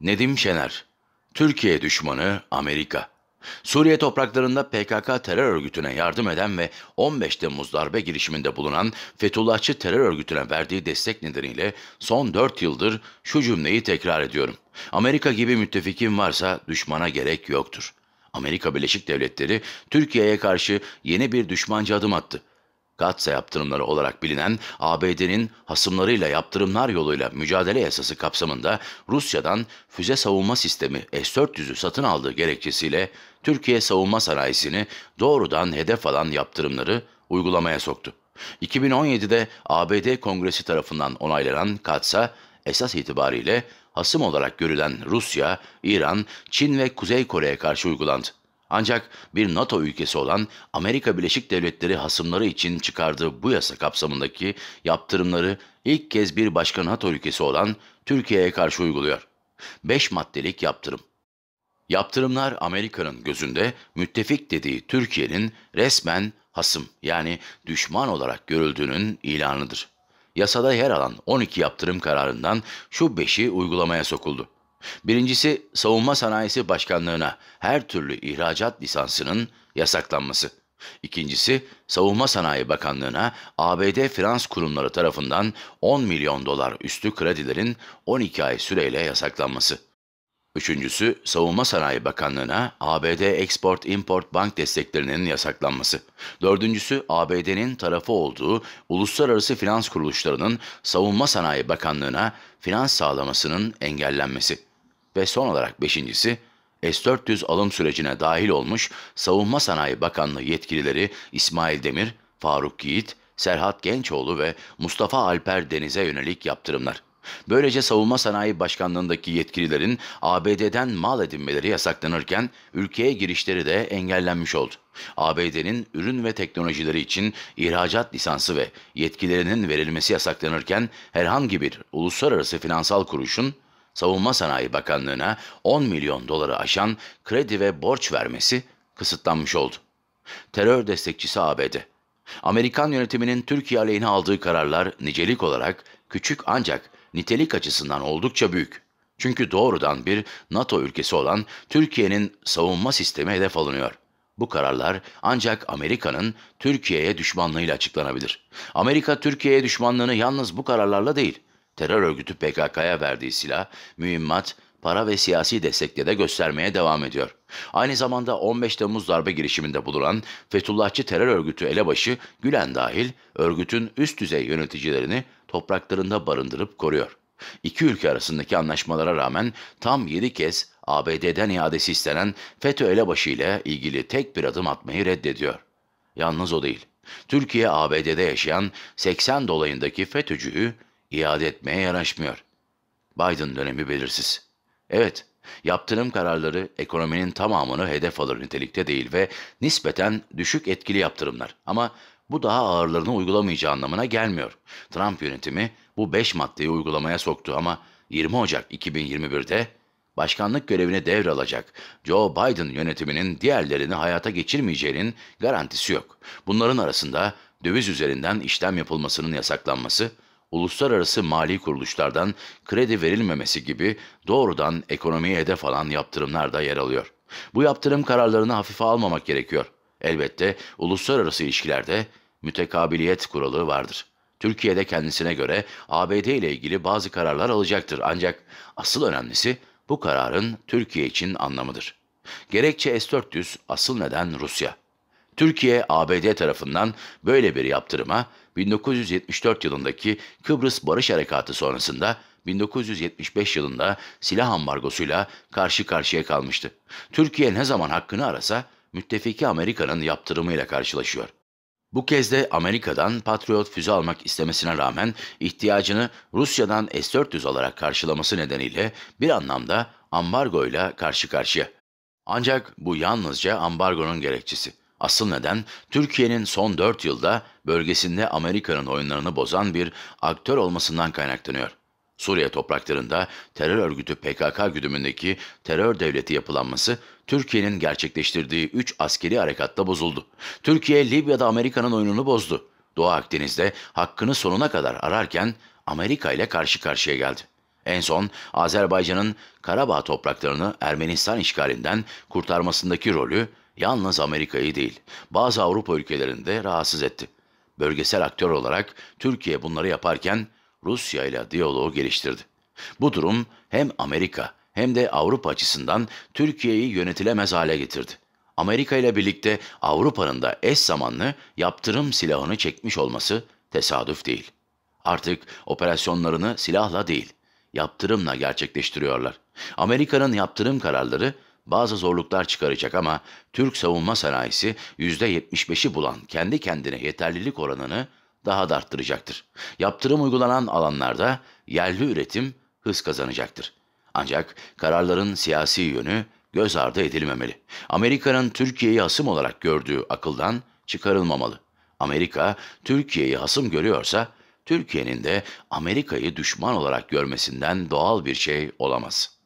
Nedim Şener, Türkiye düşmanı Amerika. Suriye topraklarında PKK terör örgütüne yardım eden ve 15 Temmuz darbe girişiminde bulunan Fethullahçı terör örgütüne verdiği destek nedeniyle son 4 yıldır şu cümleyi tekrar ediyorum. Amerika gibi müttefikim varsa düşmana gerek yoktur. Amerika Birleşik Devletleri Türkiye'ye karşı yeni bir düşmanca adım attı. GATS yaptırımları olarak bilinen ABD'nin hasımlarıyla yaptırımlar yoluyla mücadele yasası kapsamında Rusya'dan füze savunma sistemi S-400'ü satın aldığı gerekçesiyle Türkiye savunma sanayisini doğrudan hedef alan yaptırımları uygulamaya soktu. 2017'de ABD Kongresi tarafından onaylanan GATS'a esas itibariyle hasım olarak görülen Rusya, İran, Çin ve Kuzey Kore'ye karşı uygulandı. Ancak bir NATO ülkesi olan Amerika Birleşik Devletleri hasımları için çıkardığı bu yasa kapsamındaki yaptırımları ilk kez bir başka NATO ülkesi olan Türkiye'ye karşı uyguluyor. 5 maddelik yaptırım. Yaptırımlar Amerika'nın gözünde müttefik dediği Türkiye'nin resmen hasım yani düşman olarak görüldüğünün ilanıdır. Yasada yer alan 12 yaptırım kararından şu 5'i uygulamaya sokuldu. Birincisi savunma sanayisi başkanlığına her türlü ihracat lisansının yasaklanması. İkincisi Savunma Sanayi Bakanlığı'na ABD Frans kurumları tarafından 10 milyon dolar üstü kredilerin 12 ay süreyle yasaklanması. Üçüncüsü Savunma Sanayi Bakanlığı'na ABD Export Import Bank desteklerinin yasaklanması. Dördüncüsü ABD'nin tarafı olduğu uluslararası finans kuruluşlarının Savunma Sanayi Bakanlığı'na finans sağlamasının engellenmesi. Ve son olarak beşincisi, S-400 alım sürecine dahil olmuş Savunma Sanayi Bakanlığı yetkilileri İsmail Demir, Faruk Yiğit, Serhat Gençoğlu ve Mustafa Alper Deniz'e yönelik yaptırımlar. Böylece Savunma Sanayi Başkanlığındaki yetkililerin ABD'den mal edinmeleri yasaklanırken ülkeye girişleri de engellenmiş oldu. ABD'nin ürün ve teknolojileri için ihracat lisansı ve yetkilerinin verilmesi yasaklanırken herhangi bir uluslararası finansal kuruluşun Savunma Sanayi Bakanlığı'na 10 milyon doları aşan kredi ve borç vermesi kısıtlanmış oldu. Terör destekçisi ABD. Amerikan yönetiminin Türkiye aleyhine aldığı kararlar nicelik olarak küçük ancak nitelik açısından oldukça büyük. Çünkü doğrudan bir NATO ülkesi olan Türkiye'nin savunma sistemi hedef alınıyor. Bu kararlar ancak Amerika'nın Türkiye'ye düşmanlığıyla açıklanabilir. Amerika Türkiye'ye düşmanlığını yalnız bu kararlarla değil, terör örgütü PKK'ya verdiği silah, mühimmat, para ve siyasi destekle de göstermeye devam ediyor. Aynı zamanda 15 Temmuz darbe girişiminde bulunan Fethullahçı terör örgütü elebaşı Gülen dahil örgütün üst düzey yöneticilerini topraklarında barındırıp koruyor. İki ülke arasındaki anlaşmalara rağmen tam 7 kez ABD'den iadesi istenen FETÖ elebaşı ile ilgili tek bir adım atmayı reddediyor. Yalnız o değil. Türkiye ABD'de yaşayan 80 dolayındaki FETÖ'cüyü iade etmeye yaraşmıyor. Biden dönemi belirsiz. Evet, yaptırım kararları ekonominin tamamını hedef alır nitelikte değil ve nispeten düşük etkili yaptırımlar. Ama bu daha ağırlarını uygulamayacağı anlamına gelmiyor. Trump yönetimi bu 5 maddeyi uygulamaya soktu ama 20 Ocak 2021'de başkanlık görevini devralacak Joe Biden yönetiminin diğerlerini hayata geçirmeyeceğinin garantisi yok. Bunların arasında döviz üzerinden işlem yapılmasının yasaklanması, uluslararası mali kuruluşlardan kredi verilmemesi gibi doğrudan ekonomiye hedef alan yaptırımlar da yer alıyor. Bu yaptırım kararlarını hafife almamak gerekiyor. Elbette uluslararası ilişkilerde mütekabiliyet kuralı vardır. Türkiye'de kendisine göre ABD ile ilgili bazı kararlar alacaktır ancak asıl önemlisi bu kararın Türkiye için anlamıdır. Gerekçe S-400 asıl neden Rusya. Türkiye, ABD tarafından böyle bir yaptırıma 1974 yılındaki Kıbrıs Barış Harekatı sonrasında 1975 yılında silah ambargosuyla karşı karşıya kalmıştı. Türkiye ne zaman hakkını arasa müttefiki Amerika'nın yaptırımıyla karşılaşıyor. Bu kez de Amerika'dan Patriot füze almak istemesine rağmen ihtiyacını Rusya'dan S-400 alarak karşılaması nedeniyle bir anlamda ambargoyla karşı karşıya. Ancak bu yalnızca ambargonun gerekçesi. Asıl neden Türkiye'nin son 4 yılda bölgesinde Amerika'nın oyunlarını bozan bir aktör olmasından kaynaklanıyor. Suriye topraklarında terör örgütü PKK güdümündeki terör devleti yapılanması Türkiye'nin gerçekleştirdiği 3 askeri harekatta bozuldu. Türkiye Libya'da Amerika'nın oyununu bozdu. Doğu Akdeniz'de hakkını sonuna kadar ararken Amerika ile karşı karşıya geldi. En son Azerbaycan'ın Karabağ topraklarını Ermenistan işgalinden kurtarmasındaki rolü Yalnız Amerika'yı değil, bazı Avrupa ülkelerinde rahatsız etti. Bölgesel aktör olarak Türkiye bunları yaparken Rusya ile diyaloğu geliştirdi. Bu durum hem Amerika hem de Avrupa açısından Türkiye'yi yönetilemez hale getirdi. Amerika ile birlikte Avrupa'nın da eş zamanlı yaptırım silahını çekmiş olması tesadüf değil. Artık operasyonlarını silahla değil, yaptırımla gerçekleştiriyorlar. Amerika'nın yaptırım kararları bazı zorluklar çıkaracak ama Türk savunma sanayisi %75'i bulan kendi kendine yeterlilik oranını daha da arttıracaktır. Yaptırım uygulanan alanlarda yerli üretim hız kazanacaktır. Ancak kararların siyasi yönü göz ardı edilmemeli. Amerika'nın Türkiye'yi hasım olarak gördüğü akıldan çıkarılmamalı. Amerika Türkiye'yi hasım görüyorsa Türkiye'nin de Amerika'yı düşman olarak görmesinden doğal bir şey olamaz.''